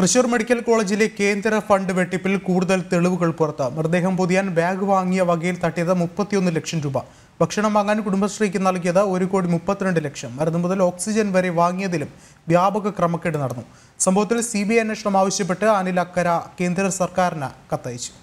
Thrissur medical കോളേജിലെ കേന്ദ്ര fund വെട്ടിപ്പിൽ കൂടുതൽ തെളിവുകൾ പുറത്ത് മൃതദേഹം പൊതിയാൻ ബാഗ് വാങ്ങിയ വകയിൽ തട്ടിയത് മുപ്പത്തിയൊന്ന് ലക്ഷം രൂപ ഭക്ഷണം വാങ്ങാൻ കുടുംബശ്രീക്ക് നൽകിയത് ഒരു കോടി മുപ്പത്തിരണ്ട് ലക്ഷം മരുന്ന് മുതൽ ഓക്സിജൻ വരെ വാങ്ങിയതിലും വ്യാപക ക്രമക്കേട് നടന്നു സംഭവത്തിൽ സി ബി അന്വേഷണം ആവശ്യപ്പെട്ട് അനിൽ അക്കര കേന്ദ്ര സർക്കാരിന് കത്തയച്ചു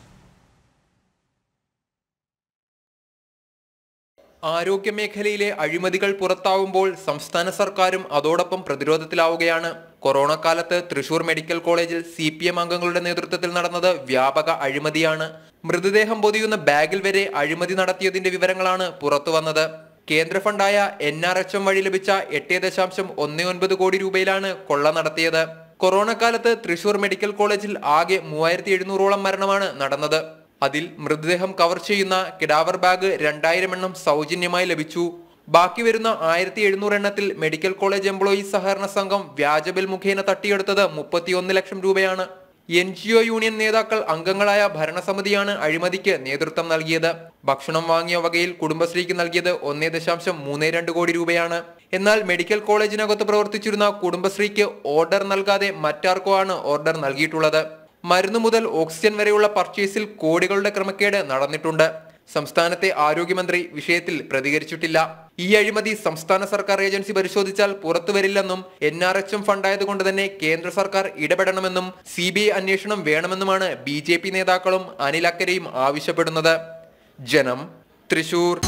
ആരോഗ്യമേഖലയിലെ അഴിമതികൾ പുറത്താവുമ്പോൾ സംസ്ഥാന സർക്കാരും അതോടൊപ്പം പ്രതിരോധത്തിലാവുകയാണ് കൊറോണ കാലത്ത് തൃശൂർ മെഡിക്കൽ കോളേജിൽ സി പി എം അംഗങ്ങളുടെ നേതൃത്വത്തിൽ നടന്നത് വ്യാപക അഴിമതിയാണ് മൃതദേഹം പൊതിയുന്ന ബാഗിൽ വരെ അഴിമതി നടത്തിയതിന്റെ വിവരങ്ങളാണ് പുറത്തു വന്നത് കേന്ദ്ര ഫണ്ടായ എൻ ആർ എച്ച് എം വഴി ലഭിച്ച എട്ട് ദശാംശം ഒന്ന് ഒൻപത് കോടി രൂപയിലാണ് കൊള്ള നടത്തിയത് കൊറോണ കാലത്ത് തൃശൂർ മെഡിക്കൽ കോളേജിൽ ആകെ മൂവായിരത്തി എഴുന്നൂറോളം മരണമാണ് നടന്നത് അതിൽ മൃതദേഹം കവർ ചെയ്യുന്ന കിടാവർ ബാഗ് രണ്ടായിരം എണ്ണം സൗജന്യമായി ലഭിച്ചു ബാക്കി വരുന്ന ആയിരത്തി എഴുന്നൂറ് എണ്ണത്തിൽ മെഡിക്കൽ കോളേജ് എംപ്ലോയീസ് സഹകരണ സംഘം വ്യാജബിൽ മുഖേന തട്ടിയെടുത്തത് മുപ്പത്തിയൊന്ന് ലക്ഷം രൂപയാണ് എൻ ജി ഒ യൂണിയൻ നേതാക്കൾ അംഗങ്ങളായ ഭരണസമിതിയാണ് അഴിമതിക്ക് നേതൃത്വം നൽകിയത് ഭക്ഷണം വാങ്ങിയ വകയിൽ കുടുംബശ്രീക്ക് നൽകിയത് ഒന്നേ ദശാംശം രണ്ട് കോടി രൂപയാണ് എന്നാൽ മെഡിക്കൽ കോളേജിനകത്ത് പ്രവർത്തിച്ചിരുന്ന കുടുംബശ്രീക്ക് ഓർഡർ നൽകാതെ മറ്റാർക്കോ ആണ് ഓർഡർ നൽകിയിട്ടുള്ളത് മരുന്നു മുതൽ ഓക്സിജൻ വരെയുള്ള പർച്ചേസിൽ കോടികളുടെ ക്രമക്കേട് നടന്നിട്ടുണ്ട് സംസ്ഥാനത്തെ ആരോഗ്യമന്ത്രി വിഷയത്തിൽ പ്രതികരിച്ചിട്ടില്ല ഈ അഴിമതി സംസ്ഥാന സർക്കാർ ഏജൻസി പരിശോധിച്ചാൽ പുറത്തുവരില്ലെന്നും എൻ ആർ എച്ച് എം ഫണ്ടായതുകൊണ്ട് തന്നെ കേന്ദ്ര സർക്കാർ ഇടപെടണമെന്നും സി ബി ഐ അന്വേഷണം വേണമെന്നുമാണ് ബി ജെ പി നേതാക്കളും അനിലക്കരയും ആവശ്യപ്പെടുന്നത് ജനം തൃശൂർ